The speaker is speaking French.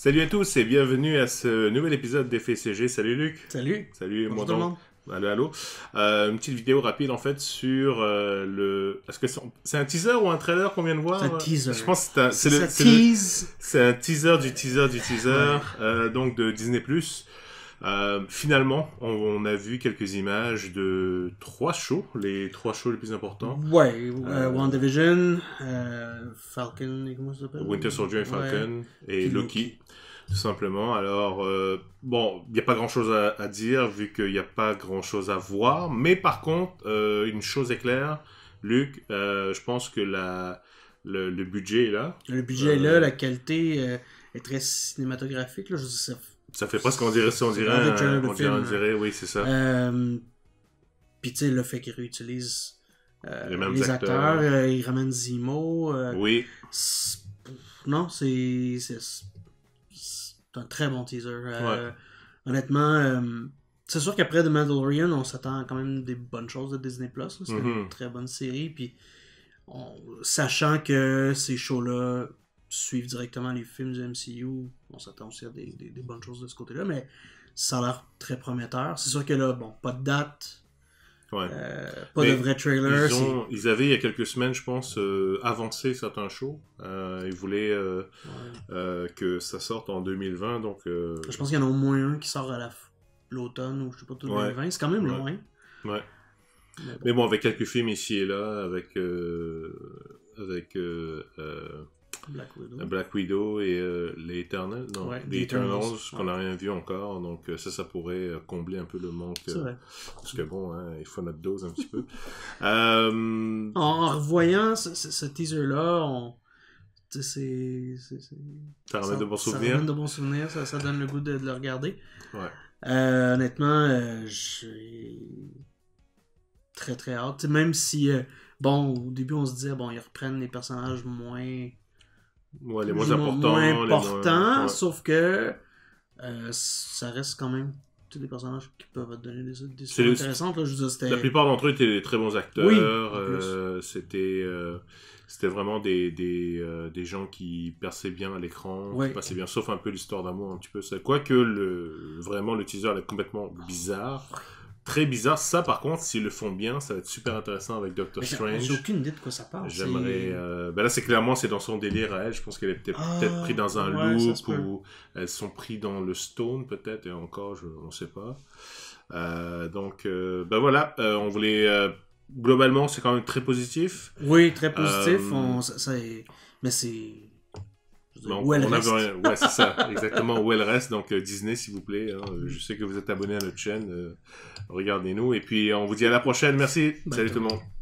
Salut à tous et bienvenue à ce nouvel épisode des FCG. Salut Luc. Salut. Salut Bonjour moi Allô, Euh, une petite vidéo rapide en fait sur euh, le. Est-ce que c'est un teaser ou un trailer qu'on vient de voir C'est un teaser. Je pense que c'est un. Le... C'est un teaser du teaser du teaser euh, donc de Disney euh, finalement, on, a vu quelques images de trois shows, les trois shows les plus importants. Ouais, euh, euh, WandaVision, Falcon, comment ça s'appelle Winter Soldier et Falcon, et Loki. Tout simplement. Alors, bon, il n'y a pas grand-chose à, dire vu qu'il n'y a pas grand-chose à voir. Mais par contre, une chose est claire, Luc, je pense que le, budget est là. Le budget est là, la qualité est très cinématographique. Là. Je sais, ça fait pas ce qu'on dirait si on dirait. Un, euh, film, on dirait, oui, c'est ça. Euh, puis tu sais, le fait qu'il réutilise euh, les, acteurs, ils ramènent ramène Zimo. oui. Non, c'est C'est un très bon teaser. Honnêtement, c'est sûr qu'après The Mandalorian, on s'attend quand même des bonnes choses de Disney Plus. C'est une mm-hmm. très bonne série. Puis, sachant que ces shows-là suivent directement les films du MCU, on s'attend aussi à des, bonnes choses de ce côté-là, mais ça a l'air très prometteur. C'est sûr que là, bon, pas de date. Euh, pas de vrai trailer. Ils, avaient il y a quelques semaines, je pense, euh, avancé certains shows. Euh, ils voulaient que ça sorte en 2020. Donc, Je pense qu'il y en a au moins un qui sort à l'automne ou je sais pas, 2020. C'est quand même loin. Ouais. Mais bon. avec quelques films ici et là, avec, avec Black Widow. Euh, Black Widow et euh, les Eternals. les Eternals, qu'on n'a rien vu encore. Donc, euh, ça, ça pourrait euh, combler un peu le manque. parce que bon, hein, il faut notre dose un petit peu. En revoyant ce, ce teaser-là, c'est. Ça ramène de bons souvenirs. Ça de ça, donne le goût de, le regarder. honnêtement, je j'ai très très hâte. même si, bon, au début on se disait, bon, ils reprennent les personnages moins les moins importants. Sauf que euh, ça reste quand même tous des personnages qui peuvent donner des, des histoires intéressantes. je la plupart d'entre eux étaient des très bons acteurs. Euh, c'était euh, c'était vraiment des, des, des, gens qui perçaient bien à l'écran, passaient bien, sauf un peu l'histoire d'amour, un petit peu Quoique le, vraiment le teaser est complètement bizarre très bizarre. Ça, par contre, s'ils le font bien, ça va être super intéressant avec Doctor Strange. J'ai aucune idée de quoi ça parle. J'aimerais. Euh, ben là, c'est clairement c'est dans son délire à elle. Je pense qu'elle est peut-être ah, prise dans un loop ou elles sont prises dans le stone peut-être et encore, je, on ne sait pas. Euh, donc, euh, ben voilà, on voulait. globalement, c'est quand même très positif. Oui, très positif. ça, Mais c'est c'est ça, exactement, où elle reste. Donc, euh, Disney, s'il vous plaît, hein, euh, je sais que vous êtes abonné à notre chaîne, euh, regardez-nous. Et puis, on vous dit à la prochaine. Merci. Salut tout le monde.